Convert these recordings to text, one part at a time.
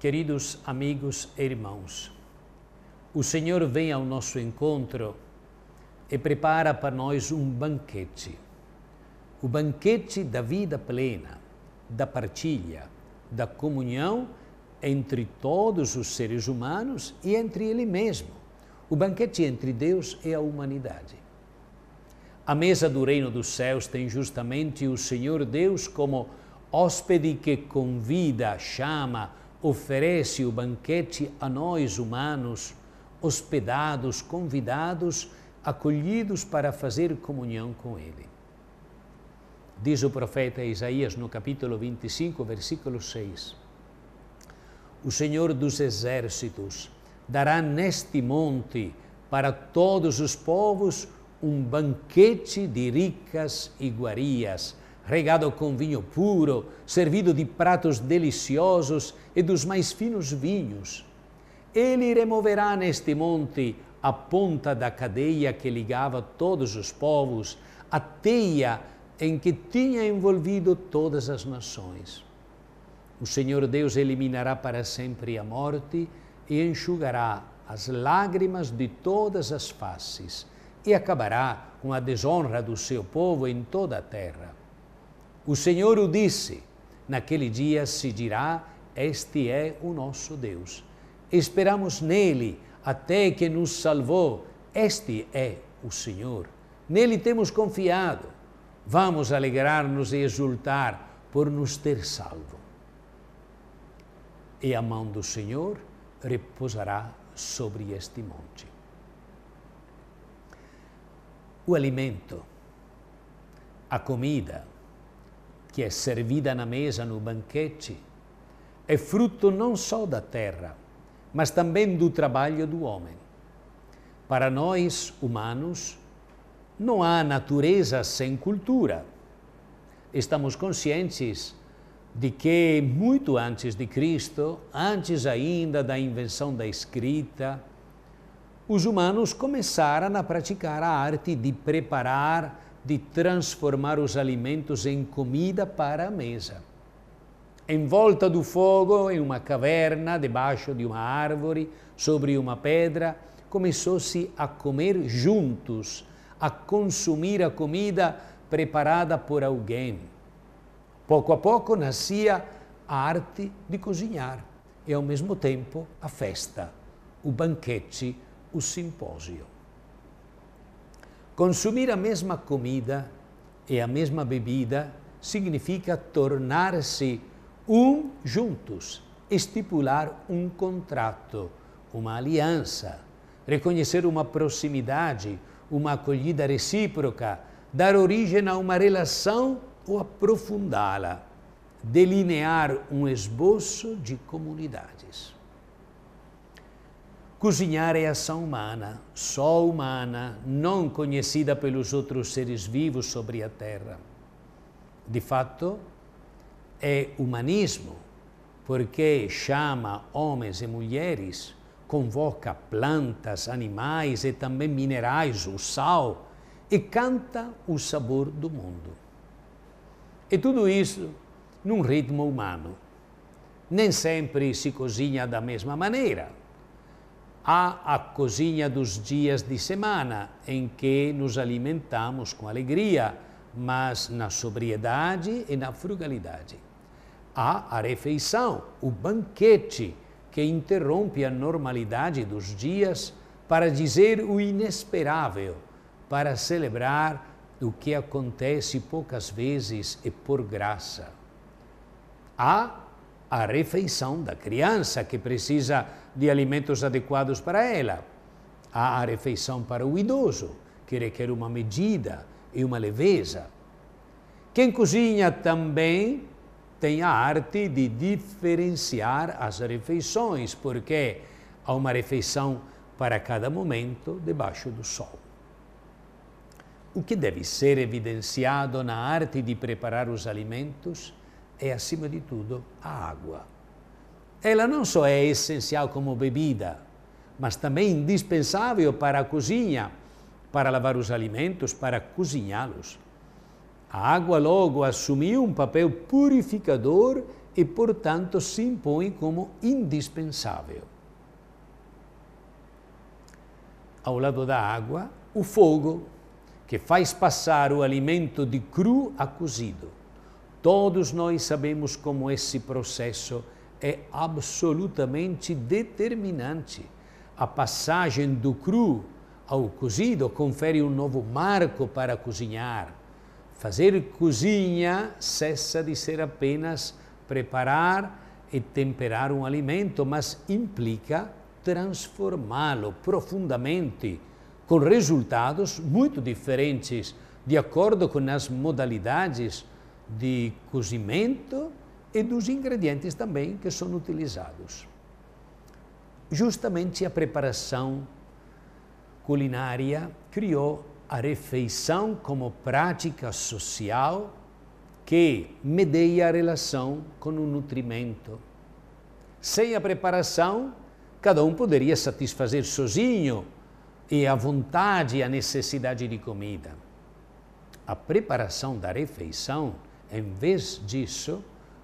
Queridos amigos e irmãos, o Senhor vem ao nosso encontro e prepara para nós um banquete. O banquete da vida plena, da partilha, da comunhão entre todos os seres humanos e entre Ele mesmo. O banquete entre Deus e a humanidade. A mesa do reino dos céus tem justamente o Senhor Deus como hóspede que convida, chama, oferece o banquete a nós humanos, hospedados, convidados, acolhidos para fazer comunhão com Ele. Diz o profeta Isaías no capítulo 25, versículo 6: O Senhor dos exércitos dará neste monte para todos os povos um banquete de ricas iguarias regado com vinho puro, servido de pratos deliciosos e dos mais finos vinhos. Ele removerá neste monte a ponta da cadeia que ligava todos os povos, a teia em que tinha envolvido todas as nações. O Senhor Deus eliminará para sempre a morte e enxugará as lágrimas de todas as faces e acabará com a desonra do seu povo em toda a terra. O Senhor o disse: naquele dia se dirá: Este é o nosso Deus. Esperamos nele até que nos salvou. Este é o Senhor. Nele temos confiado. Vamos alegrar-nos e exultar por nos ter salvo. E a mão do Senhor repousará sobre este monte. O alimento, a comida, que é servida na mesa no banquete, é fruto não só da terra, mas também do trabalho do homem. Para nós, humanos, não há natureza sem cultura. Estamos conscientes de que, muito antes de Cristo, antes ainda da invenção da escrita, os humanos começaram a praticar a arte de preparar de transformar os alimentos em comida para a mesa. Em volta do fogo, em uma caverna, debaixo de uma árvore, sobre uma pedra, começou-se a comer juntos, a consumir a comida preparada por alguém. Pouco a pouco nascia a arte de cozinhar e, ao mesmo tempo, a festa, o banquete, o simpósio. Consumir a mesma comida e a mesma bebida significa tornar-se um juntos, estipular um contrato, uma aliança, reconhecer uma proximidade, uma acolhida recíproca, dar origem a uma relação ou aprofundá-la, delinear um esboço de comunidades. Cozinhar é ação humana, só humana, não conhecida pelos outros seres vivos sobre a Terra. De fato, é humanismo, porque chama homens e mulheres, convoca plantas, animais e também minerais, o sal, e canta o sabor do mundo. E tudo isso num ritmo humano. Nem sempre se cozinha da mesma maneira há a cozinha dos dias de semana, em que nos alimentamos com alegria, mas na sobriedade e na frugalidade. Há a refeição, o banquete, que interrompe a normalidade dos dias para dizer o inesperável, para celebrar o que acontece poucas vezes e por graça. Há a refeição da criança, que precisa de alimentos adequados para ela. Há a refeição para o idoso, que requer uma medida e uma leveza. Quem cozinha também tem a arte de diferenciar as refeições, porque há uma refeição para cada momento debaixo do sol. O que deve ser evidenciado na arte de preparar os alimentos é, acima de tudo, a água. Ela não só é essencial como bebida, mas também indispensável para a cozinha, para lavar os alimentos, para cozinhá-los. A água logo assumiu um papel purificador e, portanto, se impõe como indispensável. Ao lado da água, o fogo, que faz passar o alimento de cru a cozido Todos nós sabemos como esse processo é absolutamente determinante. A passagem do cru ao cozido confere um novo marco para cozinhar. Fazer cozinha cessa de ser apenas preparar e temperar um alimento, mas implica transformá-lo profundamente, com resultados muito diferentes, de acordo com as modalidades de cozimento e dos ingredientes também que são utilizados. Justamente a preparação culinária criou a refeição como prática social que medeia a relação com o nutrimento. Sem a preparação, cada um poderia satisfazer sozinho e à vontade a necessidade de comida. A preparação da refeição em vez disso,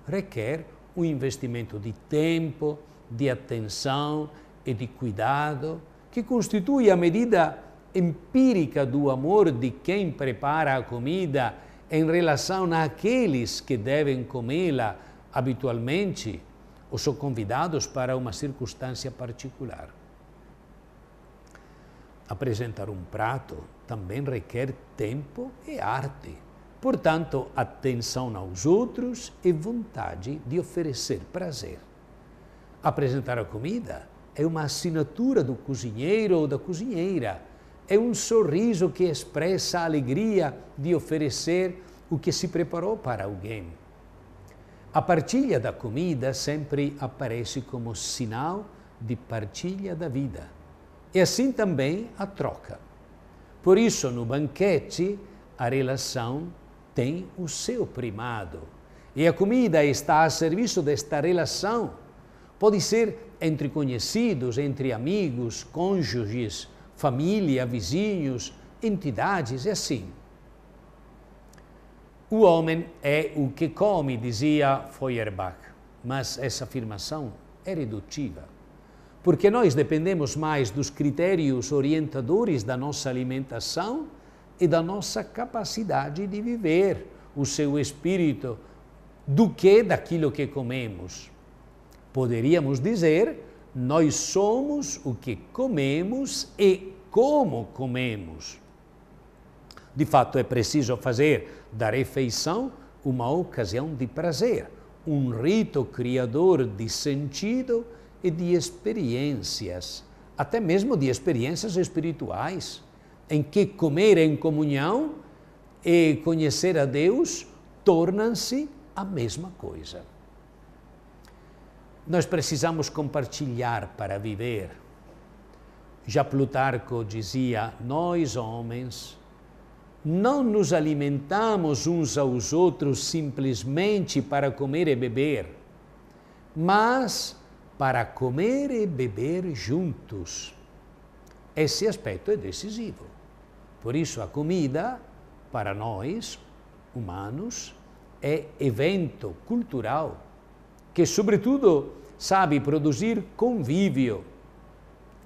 requer um investimento de tempo, de atenção e de cuidado, que constitui a medida empírica do amor de quem prepara a comida em relação àqueles que devem comê-la habitualmente ou são convidados para uma circunstância particular. Apresentar um prato também requer tempo e arte Portanto, atenção aos outros e vontade de oferecer prazer. Apresentar a comida é uma assinatura do cozinheiro ou da cozinheira. É um sorriso que expressa a alegria de oferecer o que se preparou para alguém. A partilha da comida sempre aparece como sinal de partilha da vida. E assim também a troca. Por isso, no banquete, a relação tem o seu primado. E a comida está a serviço desta relação. Pode ser entre conhecidos, entre amigos, cônjuges, família, vizinhos, entidades e assim. O homem é o que come, dizia Feuerbach, mas essa afirmação é redutiva, porque nós dependemos mais dos critérios orientadores da nossa alimentação e da nossa capacidade de viver o seu espírito do que daquilo que comemos. Poderíamos dizer, nós somos o que comemos e como comemos. De fato, é preciso fazer da refeição uma ocasião de prazer, um rito criador de sentido e de experiências, até mesmo de experiências espirituais em que comer em comunhão e conhecer a Deus tornam-se a mesma coisa. Nós precisamos compartilhar para viver. Já Plutarco dizia: nós, homens, não nos alimentamos uns aos outros simplesmente para comer e beber, mas para comer e beber juntos. Esse aspecto é decisivo. Por isso, a comida, para nós, humanos, é evento cultural que, sobretudo, sabe produzir convívio,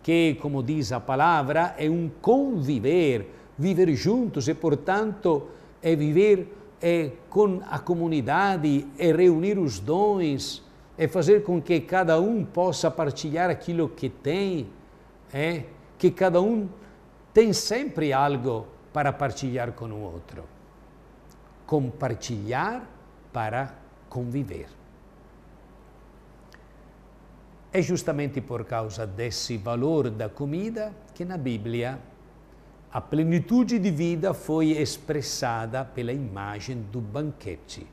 que, como diz a palavra, é um conviver, viver juntos e, portanto, é viver é, com a comunidade, é reunir os dons, é fazer com que cada um possa partilhar aquilo que tem, é, que cada um tem sempre algo para partilhar com o outro. Compartilhar para conviver. É justamente por causa desse valor da comida que na Bíblia a plenitude de vida foi expressada pela imagem do banquete,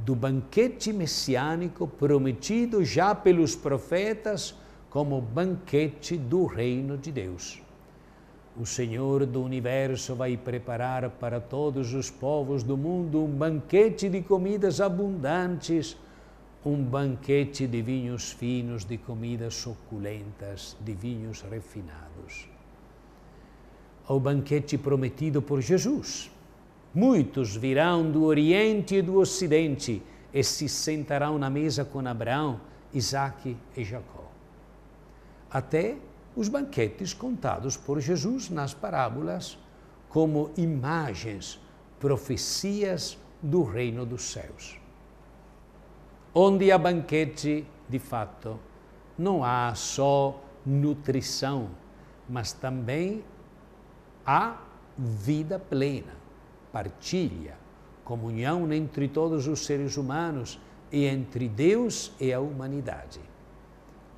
do banquete messiânico prometido já pelos profetas como banquete do reino de Deus. O Senhor do universo vai preparar para todos os povos do mundo um banquete de comidas abundantes, um banquete de vinhos finos, de comidas suculentas, de vinhos refinados. Ao banquete prometido por Jesus, muitos virão do Oriente e do Ocidente e se sentarão na mesa com Abraão, Isaque e Jacó. Até os banquetes contados por Jesus nas parábolas como imagens, profecias do reino dos céus. Onde há banquete, de fato, não há só nutrição, mas também há vida plena, partilha, comunhão entre todos os seres humanos e entre Deus e a humanidade.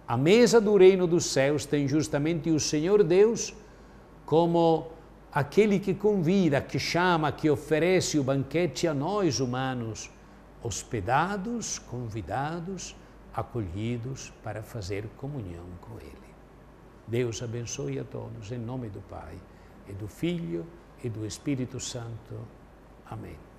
A mesa do reino dos céus tem justamente o Senhor Deus como aquele que convida, que chama, que oferece o banquete a nós humanos, hospedados, convidados, acolhidos para fazer comunhão com Ele. Deus abençoe a todos, em nome do Pai, e do Filho e do Espírito Santo. Amém.